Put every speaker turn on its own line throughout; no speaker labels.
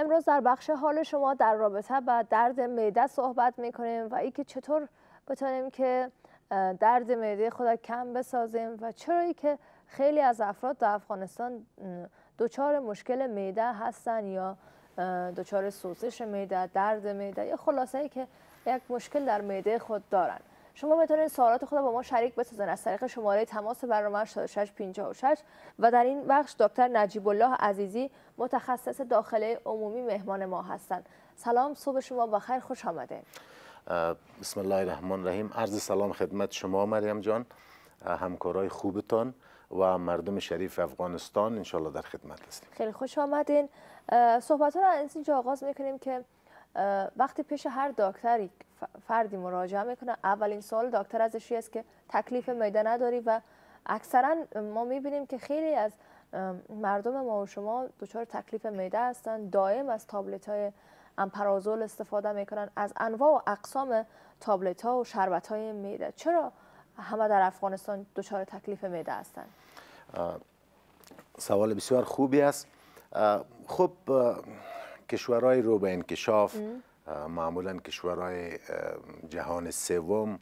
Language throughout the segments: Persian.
امروز در بخش حال شما در رابطه با درد معده صحبت میکنیم و اینکه چطور بتونیم که درد معده خود کم بسازیم و چرایی که خیلی از افراد در افغانستان دچار مشکل معده هستن یا دچار سوزش معده درد معده یا خلاصه ای که یک مشکل در معده خود دارن شما میتونید سوالات خود با ما شریک بسازن از طریق شماره تماس برنامه 6656 و در این بخش دکتر نجیب الله عزیزی متخصص داخله عمومی مهمان ما هستند سلام صبح شما بخیر خوش آمده
بسم الله الرحمن الرحیم عرض سلام خدمت شما مریم جان همکارای خوبتان و مردم شریف افغانستان انشالله در خدمت هستیم
خیلی خوش آمدین صحبت را از اینجا آغاز میکنیم که وقتی پیش هر دکتری فردی مراجعه میکنه اولین سوال دکتر ازش است که تکلیف میده نداری و اکثرا ما میبینیم که خیلی از مردم ما و شما دچار تکلیف میده هستند دائم از تابلت های امپرازول استفاده میکنن از انواع و اقسام تابلت ها و شربت های میده چرا همه در افغانستان دچار تکلیف میده هستند
سوال بسیار خوبی است خب کشورهای رو به انکشاف معمولا کشورهای جهان سوم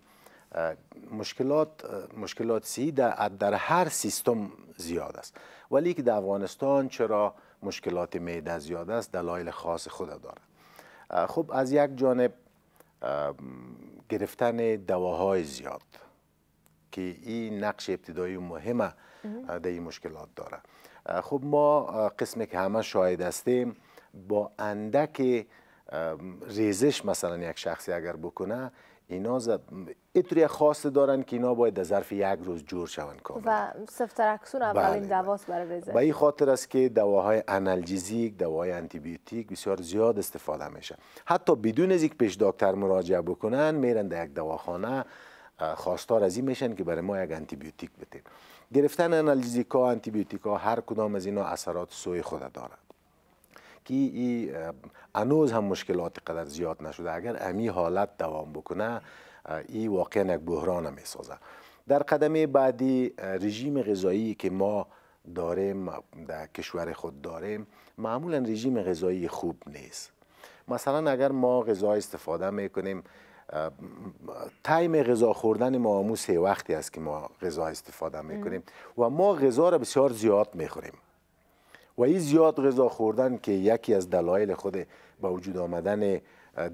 مشکلات مشکلات سی در, در هر سیستم زیاد است ولی که در افغانستان چرا مشکلات میده زیاد است دلایل خاص خود داره خب از یک جانب گرفتن دواهای زیاد که این نقش ابتدایی مهمه در این مشکلات داره خب ما قسمی که همه شاهد هستیم با اندک ریزش مثلا یک شخصی اگر بکنه اینا ایتوری خاص دارن که اینا باید در ظرف یک روز جور شون کامل
و سفترکسون اولین بله، بله. برای ریزش به این
خاطر است که دواهای انالجیزیک دواهای انتیبیوتیک بسیار زیاد استفاده میشه حتی بدون از یک پیش دکتر مراجعه بکنن میرن در یک دواخانه خواستار از این میشن که برای ما یک انتیبیوتیک بدین گرفتن انالژیزیک ها هر کدام از اینا اثرات سوی خود دارند که ای هنوز هم مشکلات قدر زیاد نشده اگر امی حالت دوام بکنه ای واقعا یک بحران می سازه در قدم بعدی رژیم غذایی که ما داریم در کشور خود داریم معمولا رژیم غذایی خوب نیست مثلا اگر ما غذا استفاده میکنیم تایم غذا خوردن ما همو سه وقتی است که ما غذا استفاده میکنیم و ما غذا را بسیار زیاد میخوریم و این زیاد غذا خوردن که یکی از دلایل خود با وجود آمدن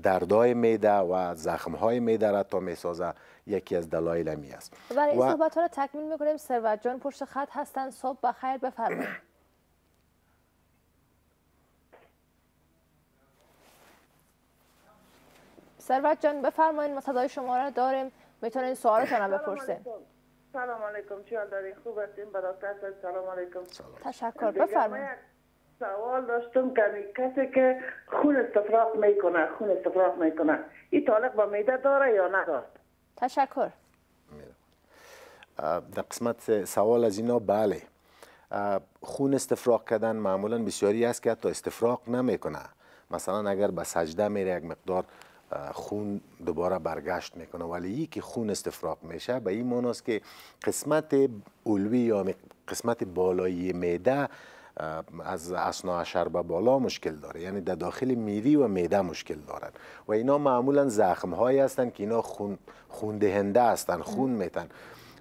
دردای میده و زخمهای میده را تا میسازه یکی از دلایل می است
خب برای این صحبت ها را تکمیل میکنیم سروت جان پشت خط هستن صبح بخیر بفرمایید سروت جان بفرمایید ما صدای شما را داریم میتونین سوالتان را بپرسید
سلام علیکم حال دارین خوب هستین
برادر سلام علیکم تشکر بفرمایید
سوال داشتم که کسی که خون استفراغ میکنه خون استفراغ میکنه این تعلق با میده داره
یا نداره تشکر
در قسمت سوال از اینا بله خون استفراغ کردن معمولا بسیاری است که حتی استفراغ نمیکنه مثلا اگر به سجده میره یک مقدار خون دوباره برگشت میکنه ولی یکی که خون استفراغ میشه به این معناست که قسمت اولوی یا قسمت بالایی معده از اسنا عشر به بالا مشکل داره یعنی در داخل میری و معده مشکل دارن و اینا معمولا زخم هایی هستن که اینا خون هستن خون میتن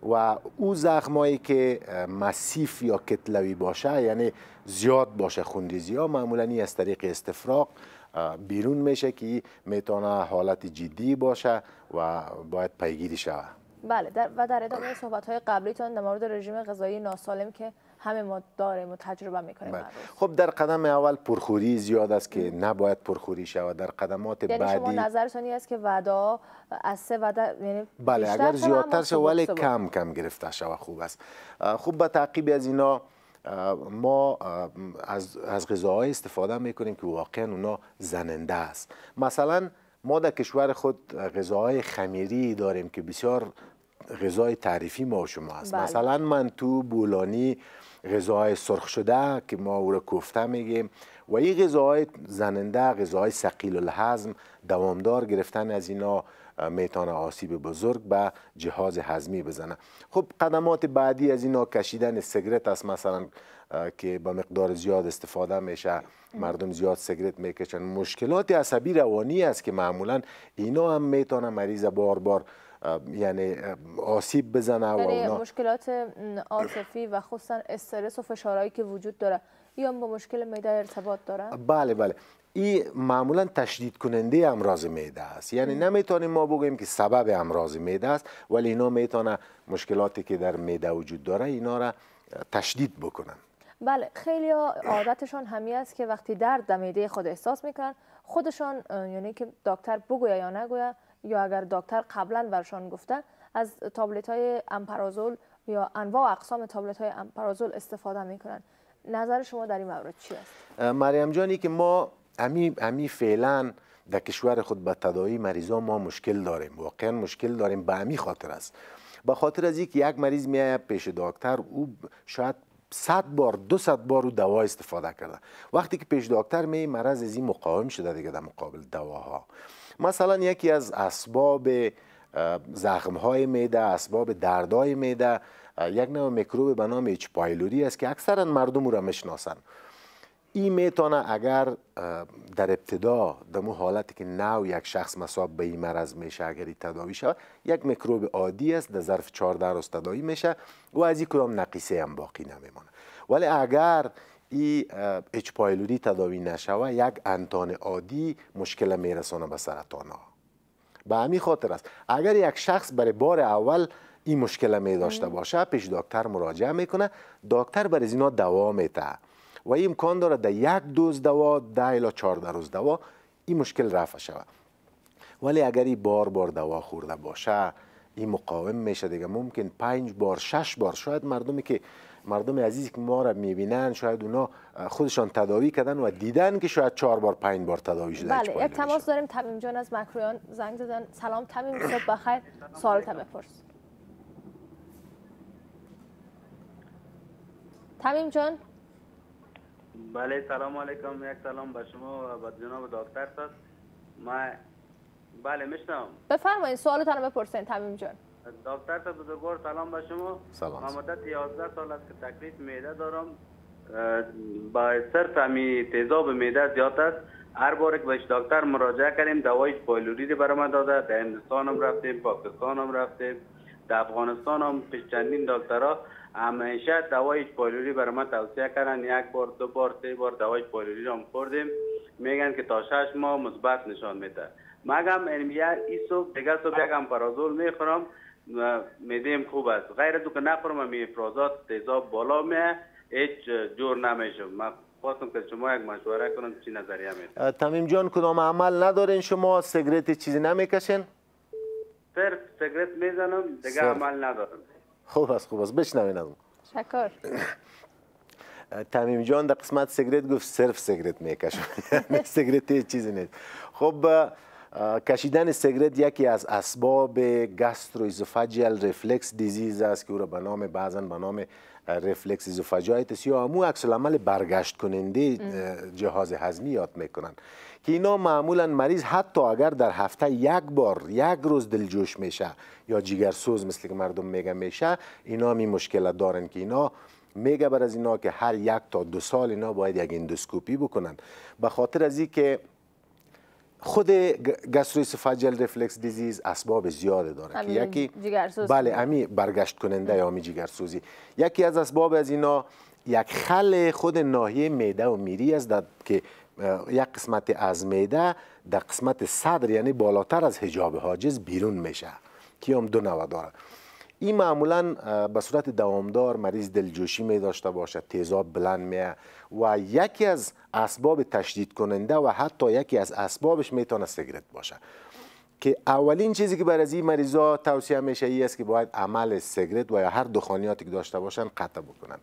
و او هایی که مسیف یا کتلوی باشه یعنی زیاد باشه خوندیزی ها معمولا از طریق استفراغ بیرون میشه که میتونه حالت جدی باشه و باید پیگیری شود
بله و در ادامه صحبت های قبلیتان در مورد رژیم غذایی ناسالم که همه ما داریم و تجربه میکنیم بله.
خب در قدم اول پرخوری زیاد است که نباید پرخوری شود در قدمات یعنی بعدی شما نظرتان
است که ودا از سه ودا یعنی بله اگر زیادتر شود ولی کم
کم گرفته شود خوب است خوب به تعقیب از اینا ما از, از غذاهای استفاده میکنیم که واقعا اونا زننده است مثلا ما در کشور خود غذاهای خمیری داریم که بسیار غذای تعریفی ما و شما است بله. مثلا من تو بولانی غذاهای سرخ شده که ما او را کوفته میگیم و این غذاهای زننده غذاهای سقیل الهضم دوامدار گرفتن از اینا میتان آسیب بزرگ به جهاز هضمی بزنه خب قدمات بعدی از اینا کشیدن سگرت است مثلا که به مقدار زیاد استفاده میشه مردم زیاد سگرت میکشن مشکلات عصبی روانی است که معمولا اینا هم میتونه مریض بار بار یعنی آسیب بزنه یعنی
مشکلات عاطفی و خصوصا استرس و فشارهایی که وجود داره یا با مشکل معده ارتباط داره؟
بله بله این معمولا تشدید کننده امراض معده است یعنی نمیتونیم ما بگوییم که سبب امراض معده است ولی اینا میتونه مشکلاتی که در معده وجود داره اینا را تشدید بکنن
بله خیلی عادتشان همی است که وقتی درد در معده خود احساس میکنن خودشان یعنی که دکتر بگویه یا نگویه یا اگر دکتر قبلا برشان گفته از تابلت های امپرازول یا انواع اقسام تابلت های امپرازول استفاده میکنن نظر شما در این مورد چی است
مریم جانی که ما امی امی فعلا در کشور خود به تدایی مریضا ما مشکل داریم واقعا مشکل داریم به امی خاطر است به خاطر از اینکه یک مریض میایه پیش دکتر او شاید 100 بار 200 بار او دوا استفاده کرده وقتی که پیش دکتر می مرض از این مقاوم شده دیگه در مقابل دواها مثلا یکی از اسباب زخم های میده اسباب دردای میده یک نوع میکروب به نام اچ پایلوری است که اکثرا مردم را میشناسن این میتونه اگر در ابتدا در حالتی که نو یک شخص مصاب به این مرض میشه اگر این تداوی شود یک میکروب عادی است در ظرف 14 روز تداوی میشه و از این کدام نقیصه هم باقی نمیمونه. ولی اگر ای اچ پایلوری تداوی نشوه یک انتان عادی مشکل میرسانه به سرطان ها به همین خاطر است اگر یک شخص برای بار اول این مشکل می داشته باشه پیش دکتر مراجعه میکنه دکتر بر از اینا دوا میته و این امکان داره در یک دوز دوا ده الی 14 روز دوا این مشکل رفع شود ولی اگر این بار بار دوا خورده باشه این مقاوم میشه دیگه ممکن پنج بار شش بار شاید مردمی که مردم عزیزی که ما را میبینن شاید اونا خودشان تداوی کردن و دیدن که شاید چهار بار پنج بار تداوی شده بله یک
تماس داریم تمیم جان از مکرویان زنگ زدن سلام تمیم صبح بخیر سوال تمیم جان
بله سلام علیکم یک سلام به شما و به جناب دکتر تاست ما بله میشنم
بفرمایید سوالتان رو بپرسین تمیم جان
دکتر تا بزرگوار سلام به شما سلام مدت 11 سال است که تکلیف میده دارم با صرف همی تیزاب میده زیاد است هر بار که بهش دکتر مراجعه کردیم دوای پایلوری برام داده در هندستان هم رفتیم پاکستان هم رفتیم در افغانستان هم پیش چندین دکترها همیشه دوای پایلوری بر ما توصیه کردن یک بار دو بار سه بار دوای پایلوری را خوردیم میگن که تا شش ماه مثبت نشان میده مگم این ای صبح دیگه صبح یکم پرازول میخورم میدیم خوب است غیر دو که نخورم می افرازات تیزاب بالا میه هیچ جور نمیشه، من خواستم که شما یک مشوره کنم چی نظریه
میده تمیم جان کدام عمل ندارین شما سیگریت چیزی نمیکشین
سر سگرت میزنم دیگه عمل ندارم
خوب است خوب است بشنوین شکر تمیم جان در قسمت سگرت گفت صرف سگرت میکشم سگرت چیزی نیست خب کشیدن سگرت یکی از اسباب ایزوفاجیل رفلکس دیزیز است که او را به نام بعضا به نام رفلکس ایزوفاجایتس یا امو عکس العمل برگشت کننده جهاز هضمی یاد میکنن که اینا معمولا مریض حتی اگر در هفته یک بار یک روز دلجوش میشه یا جگرسوز مثل که مردم میگه میشه اینا می مشکل دارن که اینا میگه بر از اینا که هر یک تا دو سال اینا باید یک اندوسکوپی بکنن به خاطر ازی که خود فاجل رفلکس دیزیز اسباب زیاده داره که یکی بله امی برگشت کننده یا جگرسوزی یکی از اسباب از اینا یک خل خود ناحیه میده و میری است که یک قسمت از میده در قسمت صدر یعنی بالاتر از حجاب حاجز بیرون میشه که هم دو نوع داره این معمولا به صورت دوامدار مریض دلجوشی می داشته باشد تیزاب بلند می و یکی از اسباب تشدید کننده و حتی یکی از اسبابش میتونه سیگرت باشه که اولین چیزی که برای از این مریضا توصیه میشه ای است که باید عمل سیگرت و یا هر دخانیاتی که داشته باشن قطع بکنن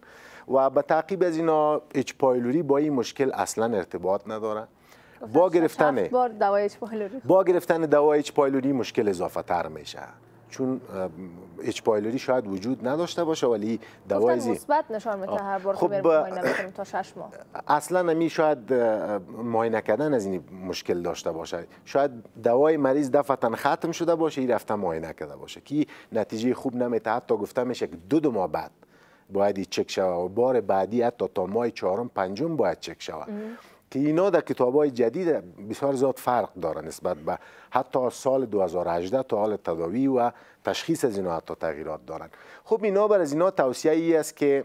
و به تعقیب از اینا اچ پایلوری با این مشکل اصلا ارتباط نداره با گرفتن با گرفتن دوای اچ پایلوری مشکل اضافه تر میشه چون اچ شاید وجود نداشته باشه ولی دوای زی مثبت
نشان میده هر بار خب، خب، تا 6 ماه
اصلا نمی شاید معاینه کردن از این مشکل داشته باشه شاید دوای مریض دفتن ختم شده باشه این رفته معاینه کرده باشه که نتیجه خوب نمیده حتی گفته میشه که دو دو ماه بعد باید چک شود و بار بعدی حتی تا ماه چهارم پنجم باید چک شود که اینا در کتاب های جدید بسیار زیاد فرق داره نسبت به حتی سال 2018 تا حال تداوی و تشخیص از اینا حتی تغییرات دارن خب اینا بر از اینا توصیه ای است که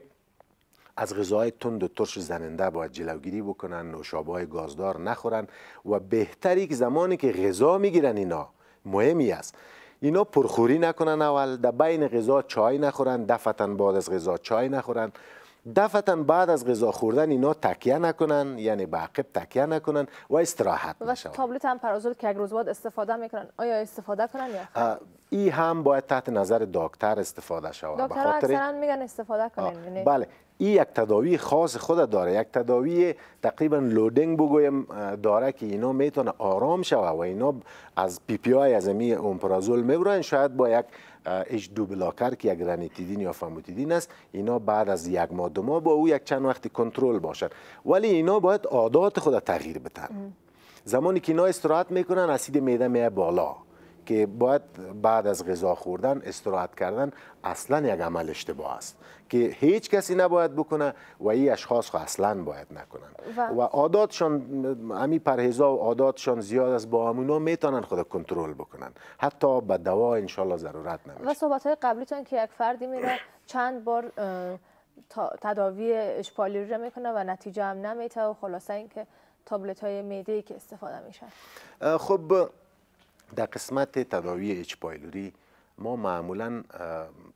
از غذای تند و ترش زننده باید جلوگیری بکنن نوشابه گازدار نخورن و بهتری که زمانی که غذا میگیرن اینا مهمی است اینا پرخوری نکنن اول در بین غذا چای نخورن دفتن بعد از غذا چای نخورن دفتا بعد از غذا خوردن اینا تکیه نکنن یعنی به عقب تکیه نکنن و استراحت و نشون.
هم پرازول که یک روز استفاده میکنن آیا استفاده کنن
یا این هم باید تحت نظر دکتر استفاده شود دکتر اکثرا
میگن استفاده کنن یعنی بله
این یک تداوی خاص خود داره یک تداوی تقریبا لودینگ بگویم داره که اینا میتونه آرام شوه و اینا از پی پی آی از امی اومپرازول میبرن شاید با یک اش دو بلاکر که یک رنیتیدین یا فاموتیدین است اینا بعد از یک ماه دو ماه با او یک چند وقتی کنترل باشد ولی اینا باید عادات خود تغییر بتن زمانی که اینا استراحت میکنن اسید میده میه بالا که باید بعد از غذا خوردن استراحت کردن اصلا یک عمل اشتباه است که هیچ کسی نباید بکنه و این اشخاص خو اصلا باید نکنن و, و عاداتشان همین پرهیزا و عاداتشان زیاد از با همونا میتونن خود کنترل بکنن حتی به دوا انشالله ضرورت نمیشه
و صحبت های قبلیتون که یک فردی میره چند بار تداوی اشپالی رو میکنه و نتیجه هم نمیته و خلاصه اینکه تابلت های میده ای که استفاده میشن
خب در قسمت تداوی اچ پایلوری ما معمولا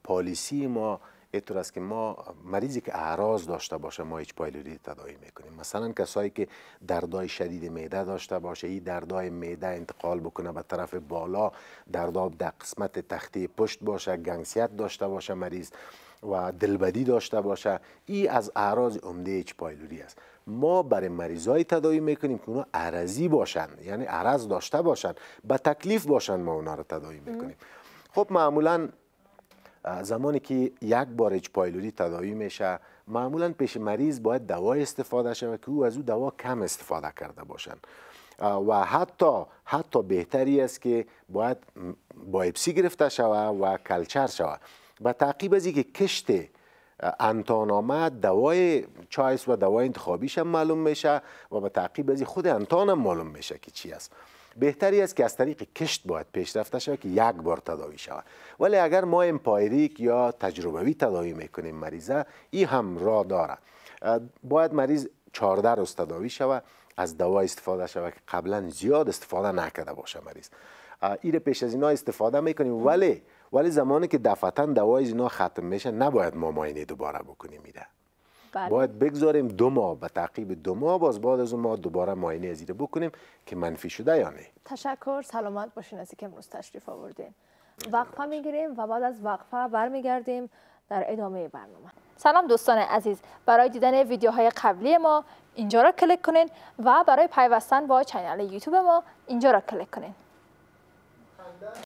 پالیسی ما اینطور است که ما مریضی که اعراض داشته باشه ما اچ پایلوری تداوی میکنیم مثلا کسایی که دردای شدید معده داشته باشه این دردای معده انتقال بکنه به طرف بالا دردا در قسمت تختی پشت باشه گنگسیت داشته باشه مریض و دلبدی داشته باشه این از اعراض عمده هیچ پایلوری است ما برای مریضای تداوی میکنیم که اونا عرضی باشن یعنی عرض داشته باشن به تکلیف باشن ما اونا رو تداوی میکنیم خب معمولا زمانی که یک بار اچ پایلوری تداوی میشه معمولا پیش مریض باید دوا استفاده شود که او از او دوا کم استفاده کرده باشن و حتی حتی بهتری است که باید بایپسی گرفته شود و کلچر شود و تعقیب از اینکه کشت انتان آمد دوای چایس و دوای انتخابیش هم معلوم میشه و به تعقیب از خود انتان هم معلوم میشه که چی است بهتری است که از طریق کشت باید پیش رفته شود که یک بار تداوی شود ولی اگر ما امپایریک یا تجربوی تداوی میکنیم مریضه این هم را داره باید مریض 14 روز تداوی شود از دوا استفاده شود که قبلا زیاد استفاده نکرده باشه مریض ایره پیش از اینا استفاده میکنیم ولی ولی زمانی که دفعتا دوای اینا ختم میشه نباید ما ماینه دوباره بکنیم میده. بله. باید بگذاریم دو ماه به تعقیب دو ماه باز بعد از اون ما دوباره ماینه از بکنیم که منفی شده یا نه
تشکر سلامت باشین از که امروز تشریف آوردین وقفه میگیریم و بعد از وقفه برمیگردیم در ادامه برنامه سلام دوستان عزیز برای دیدن ویدیوهای قبلی ما اینجا را کلیک کنین و برای پیوستن با چنل یوتیوب ما اینجا را کلیک کنین